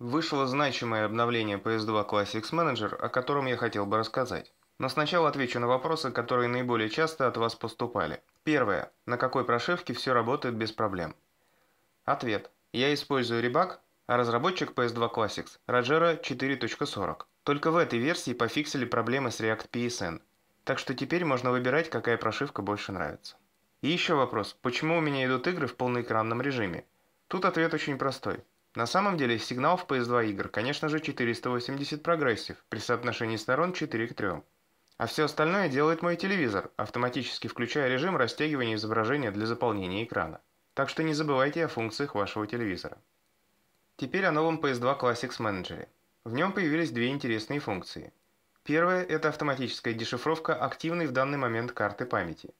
Вышло значимое обновление PS2 Classics Manager, о котором я хотел бы рассказать. Но сначала отвечу на вопросы, которые наиболее часто от вас поступали. Первое. На какой прошивке все работает без проблем? Ответ. Я использую Reebok, а разработчик PS2 Classics – Rajera 4.40. Только в этой версии пофиксили проблемы с React PSN. Так что теперь можно выбирать, какая прошивка больше нравится. И еще вопрос, почему у меня идут игры в полноэкранном режиме? Тут ответ очень простой. На самом деле сигнал в PS2 игр, конечно же, 480 прогрессив, при соотношении сторон 4 к 3. А все остальное делает мой телевизор, автоматически включая режим растягивания изображения для заполнения экрана. Так что не забывайте о функциях вашего телевизора. Теперь о новом PS2 Classics Manager. В нем появились две интересные функции. Первая – это автоматическая дешифровка активной в данный момент карты памяти.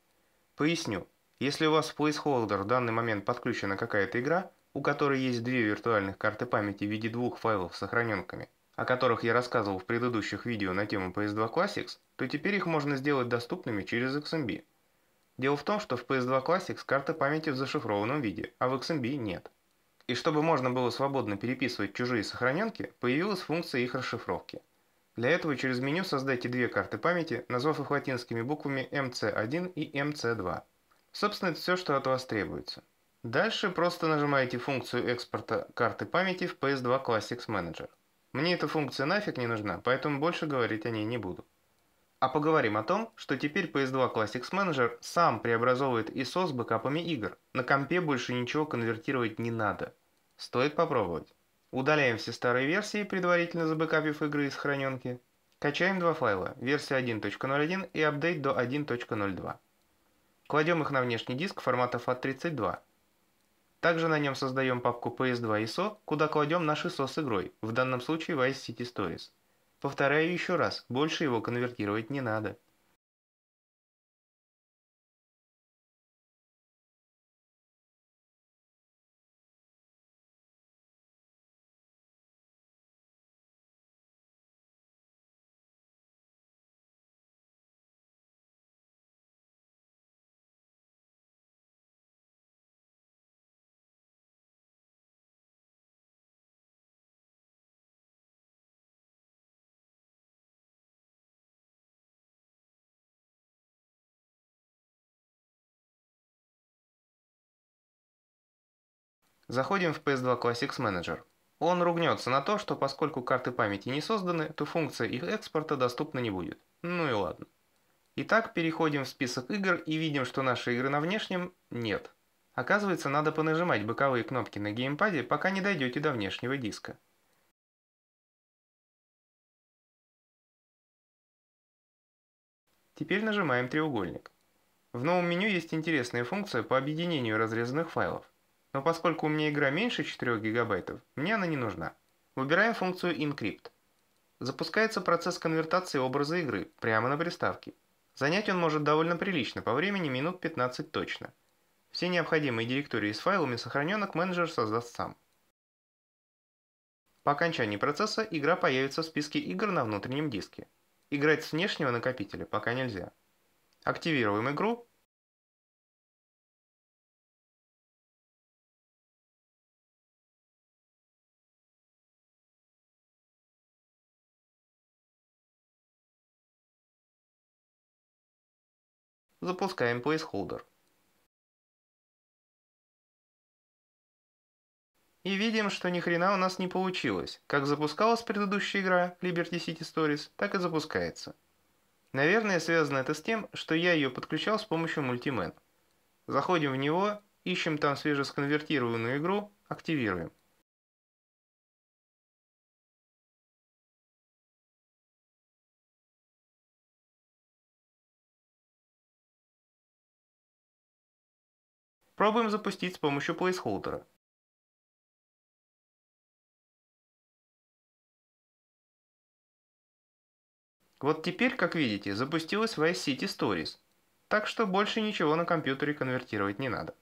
Поясню. Если у вас в placeholder в данный момент подключена какая-то игра – у которой есть две виртуальных карты памяти в виде двух файлов с сохраненками, о которых я рассказывал в предыдущих видео на тему PS2 Classics, то теперь их можно сделать доступными через XMB. Дело в том, что в PS2 Classics карта памяти в зашифрованном виде, а в XMB нет. И чтобы можно было свободно переписывать чужие сохраненки, появилась функция их расшифровки. Для этого через меню создайте две карты памяти, назвав их латинскими буквами MC1 и MC2. Собственно, это все, что от вас требуется. Дальше просто нажимаете функцию экспорта карты памяти в PS2 Classics Manager. Мне эта функция нафиг не нужна, поэтому больше говорить о ней не буду. А поговорим о том, что теперь PS2 Classics Manager сам преобразовывает ISO с бэкапами игр. На компе больше ничего конвертировать не надо. Стоит попробовать. Удаляем все старые версии, предварительно забэкапив игры из храненки. Качаем два файла, версия 1.01 и апдейт до 1.02. Кладем их на внешний диск формата FAT32, также на нем создаем папку PS2 ISO, куда кладем наш ISO с игрой, в данном случае Vice City Stories. Повторяю еще раз, больше его конвертировать не надо. Заходим в PS2 Classics Manager. Он ругнется на то, что поскольку карты памяти не созданы, то функция их экспорта доступна не будет. Ну и ладно. Итак, переходим в список игр и видим, что наши игры на внешнем нет. Оказывается, надо понажимать боковые кнопки на геймпаде, пока не дойдете до внешнего диска. Теперь нажимаем треугольник. В новом меню есть интересная функция по объединению разрезанных файлов но поскольку у меня игра меньше 4 гигабайтов, мне она не нужна. Выбираем функцию Encrypt. Запускается процесс конвертации образа игры прямо на приставке. Занять он может довольно прилично, по времени минут 15 точно. Все необходимые директории с файлами сохраненок менеджер создаст сам. По окончании процесса игра появится в списке игр на внутреннем диске. Играть с внешнего накопителя пока нельзя. Активируем игру Запускаем placeholder. И видим, что ни хрена у нас не получилось. Как запускалась предыдущая игра Liberty City Stories, так и запускается. Наверное, связано это с тем, что я ее подключал с помощью MultiMan. Заходим в него, ищем там свежесконвертированную игру, активируем. Пробуем запустить с помощью плейсхолдера. Вот теперь, как видите, запустилась VS City Stories, так что больше ничего на компьютере конвертировать не надо.